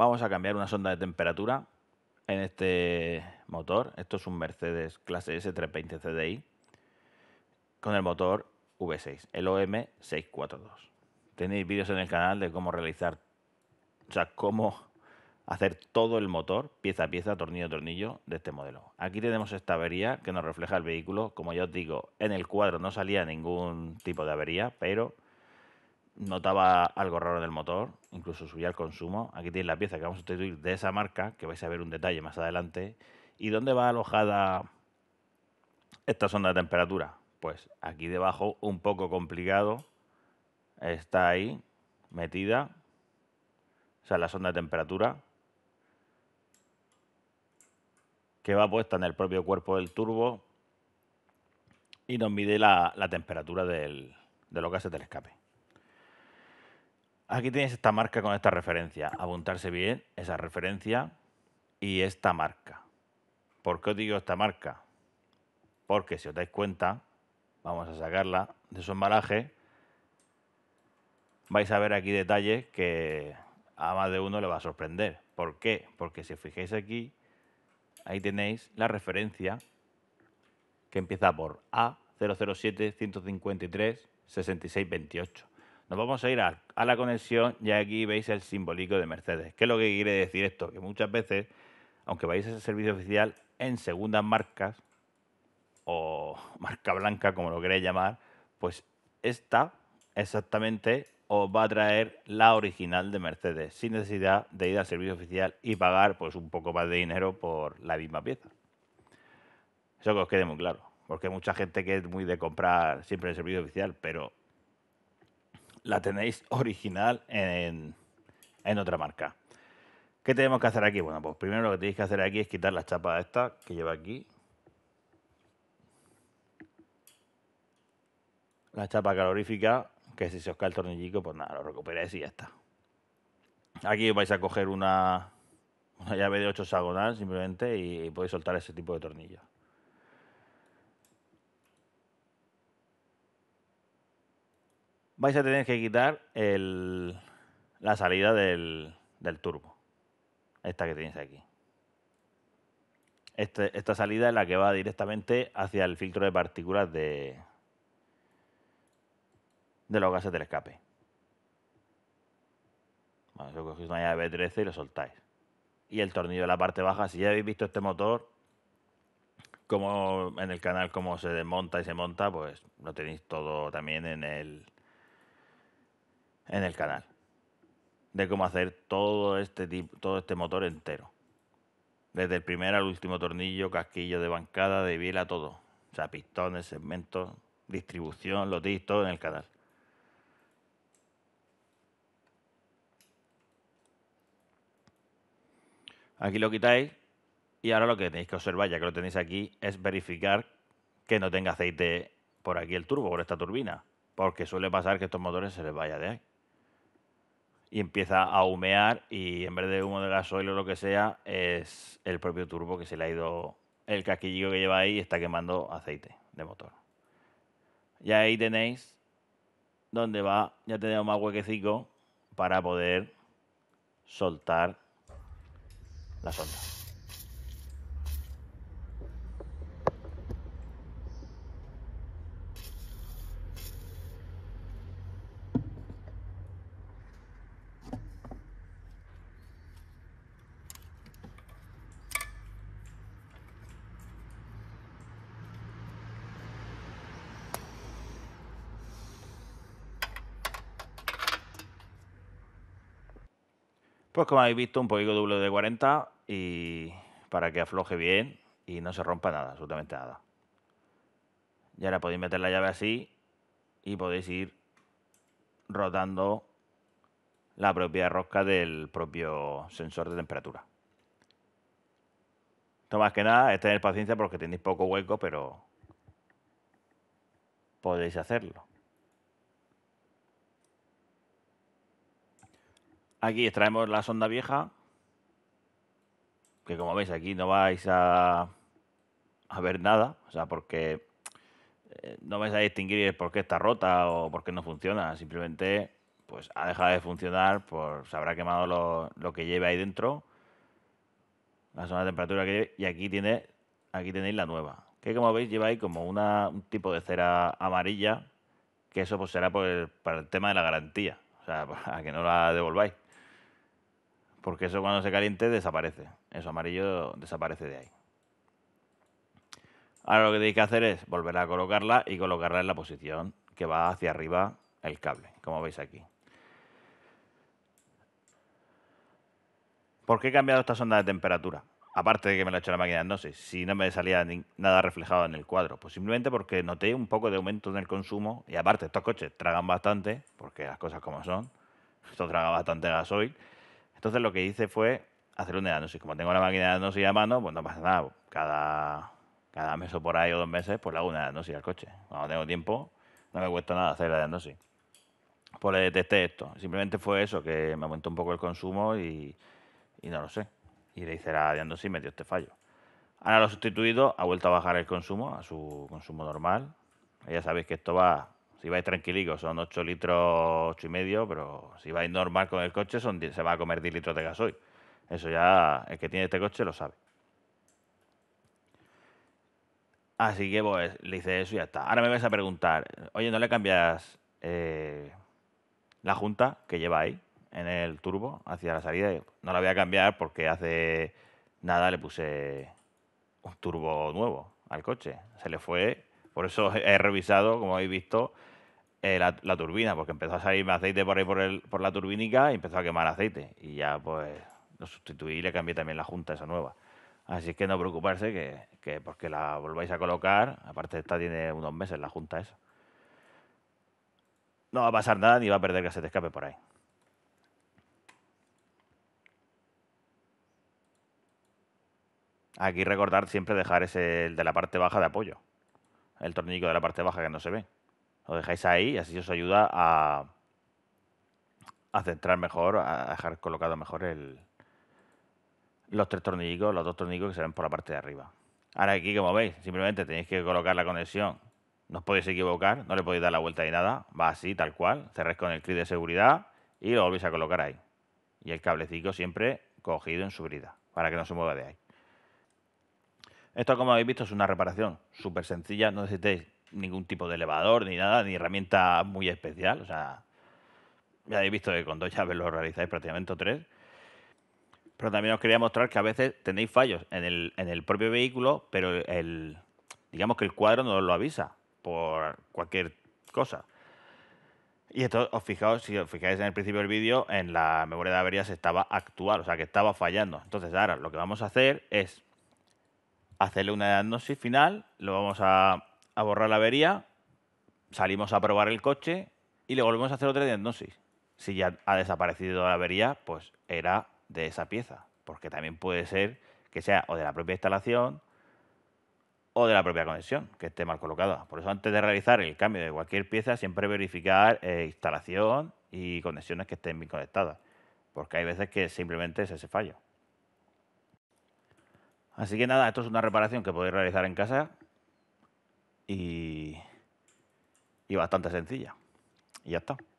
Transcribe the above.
Vamos a cambiar una sonda de temperatura en este motor. Esto es un Mercedes clase S320 CDI con el motor V6, el OM642. Tenéis vídeos en el canal de cómo realizar, o sea, cómo hacer todo el motor, pieza a pieza, tornillo a tornillo de este modelo. Aquí tenemos esta avería que nos refleja el vehículo. Como ya os digo, en el cuadro no salía ningún tipo de avería, pero notaba algo raro en el motor, incluso subía el consumo. Aquí tienes la pieza que vamos a sustituir de esa marca, que vais a ver un detalle más adelante. ¿Y dónde va alojada esta sonda de temperatura? Pues aquí debajo, un poco complicado, está ahí metida. O sea, la sonda de temperatura que va puesta en el propio cuerpo del turbo y nos mide la, temperatura de lo que hace el escape. Aquí tenéis esta marca con esta referencia. Apuntarse bien esa referencia y esta marca. ¿Por qué os digo esta marca? Porque si os dais cuenta, vamos a sacarla de su embalaje. Vais a ver aquí detalles que a más de uno le va a sorprender. ¿Por qué? Porque si os fijáis aquí, ahí tenéis la referencia que empieza por A007-153-6628. Nos vamos a ir a, la conexión y aquí veis el simbólico de Mercedes. ¿Qué es lo que quiere decir esto? Que muchas veces, aunque vais a ese servicio oficial en segundas marcas o marca blanca, como lo queréis llamar, pues esta exactamente os va a traer la original de Mercedes, sin necesidad de ir al servicio oficial y pagar pues un poco más de dinero por la misma pieza. Eso que os quede muy claro, porque hay mucha gente que es muy de comprar siempre el servicio oficial, pero la tenéis original en, en otra marca. ¿Qué tenemos que hacer aquí? Bueno, pues primero lo que tenéis que hacer aquí es quitar la chapa esta que lleva aquí. La chapa calorífica, que si se os cae el tornillico, pues nada, lo recuperáis y ya está. Aquí vais a coger una, llave de 8 hexagonal simplemente y, y podéis soltar ese tipo de tornillos. vais a tener que quitar la salida del, turbo. Esta que tenéis aquí. Este, esta salida es la que va directamente hacia el filtro de partículas de, de los gases del escape. Bueno, cogéis una llave 13 y lo soltáis. Y el tornillo de la parte baja, si ya habéis visto este motor, como en el canal cómo se desmonta y se monta, pues lo tenéis todo también en el, en el canal de cómo hacer todo este tipo, todo este motor entero. Desde el primer al último tornillo, casquillo de bancada, de biela, todo. O sea, pistones, segmentos, distribución, lo tenéis todo en el canal. Aquí lo quitáis y ahora lo que tenéis que observar, ya que lo tenéis aquí, es verificar que no tenga aceite por aquí el turbo, por esta turbina. Porque suele pasar que estos motores se les vaya de ahí y empieza a humear y en vez de humo de gasoil o lo que sea, es el propio turbo que se le ha ido el casquillo que lleva ahí y está quemando aceite de motor. Ya ahí tenéis donde va, ya tenemos más huequecico para poder soltar la sonda. Pues como habéis visto, un poquito doble de 40 y para que afloje bien y no se rompa nada, absolutamente nada. Y ahora podéis meter la llave así y podéis ir rotando la propia rosca del propio sensor de temperatura. Esto más que nada es tener paciencia porque tenéis poco hueco, pero podéis hacerlo. Aquí extraemos la sonda vieja. Que como veis aquí no vais a, ver nada. O sea, porque eh, no vais a distinguir por qué está rota o por qué no funciona. Simplemente pues ha dejado de funcionar, pues se habrá quemado lo, que lleve ahí dentro. La zona de temperatura que lleve. Y aquí, tiene, aquí tenéis la nueva. Que como veis lleva ahí como una, un tipo de cera amarilla. Que eso pues será para el tema de la garantía. O sea, para que no la devolváis. Porque eso cuando se caliente desaparece. Eso amarillo desaparece de ahí. Ahora lo que tenéis que hacer es volver a colocarla y colocarla en la posición que va hacia arriba el cable, como veis aquí. ¿Por qué he cambiado esta sonda de temperatura? Aparte de que me lo ha hecho la máquina de sé. si no me salía nada reflejado en el cuadro. Pues simplemente porque noté un poco de aumento en el consumo y aparte estos coches tragan bastante, porque las cosas como son, esto traga bastante gasoil. Entonces lo que hice fue hacer un diagnosis. Como tengo la máquina de diagnosis a mano, pues no pasa nada. Cada, cada mes o por ahí o dos meses, pues la hago una diagnosis al coche. Cuando tengo tiempo, no me cuesta nada hacer la diagnosis. Pues le detecté esto. Simplemente fue eso, que me aumentó un poco el consumo y, y no lo sé. Y le hice la diagnosis y me dio este fallo. Ahora lo he sustituido, ha vuelto a bajar el consumo, a su consumo normal. Ya sabéis que esto va si vais tranquilicos son 8 litros, 8 y medio, pero si vais normal con el coche son, se va a comer 10 litros de gasoil. Eso ya el que tiene este coche lo sabe. Así que pues le hice eso y ya está. Ahora me vais a preguntar, oye, ¿no le cambias eh, la junta que lleva ahí en el turbo hacia la salida? No la voy a cambiar porque hace nada le puse un turbo nuevo al coche. Se le fue, por eso he revisado, como habéis visto, eh, la, turbina, porque empezó a salir aceite por ahí por, el, por la turbínica y empezó a quemar aceite. Y ya pues lo sustituí y le cambié también la junta esa nueva. Así que no preocuparse que, porque la volváis a colocar, aparte esta tiene unos meses la junta esa. No va a pasar nada ni va a perder que se te escape por ahí. Aquí recordar siempre dejar ese el de la parte baja de apoyo. El tornillo de la parte baja que no se ve. Lo dejáis ahí y así os ayuda a, centrar mejor, a dejar colocado mejor el, los tres tornillos, los dos tornillos que se ven por la parte de arriba. Ahora aquí, como veis, simplemente tenéis que colocar la conexión. No os podéis equivocar, no le podéis dar la vuelta ni nada. Va así, tal cual. Cerréis con el clip de seguridad y lo volvéis a colocar ahí. Y el cablecito siempre cogido en su brida, para que no se mueva de ahí. Esto, como habéis visto, es una reparación súper sencilla. No necesitáis ningún tipo de elevador, ni nada, ni herramienta muy especial. O sea, ya habéis visto que con dos llaves lo realizáis prácticamente tres. Pero también os quería mostrar que a veces tenéis fallos en el, en el propio vehículo, pero el, digamos que el cuadro no os lo avisa por cualquier cosa. Y esto os fijaos, si os fijáis en el principio del vídeo, en la memoria de averías estaba actual, o sea que estaba fallando. Entonces ahora lo que vamos a hacer es hacerle una diagnosis final, lo vamos a a borrar la avería, salimos a probar el coche y le volvemos a hacer otra diagnosis. Si ya ha desaparecido la avería, pues era de esa pieza, porque también puede ser que sea o de la propia instalación o de la propia conexión que esté mal colocada. Por eso antes de realizar el cambio de cualquier pieza, siempre verificar eh, instalación y conexiones que estén bien conectadas, porque hay veces que simplemente es ese fallo. Así que nada, esto es una reparación que podéis realizar en casa y, bastante sencilla. Y ya está.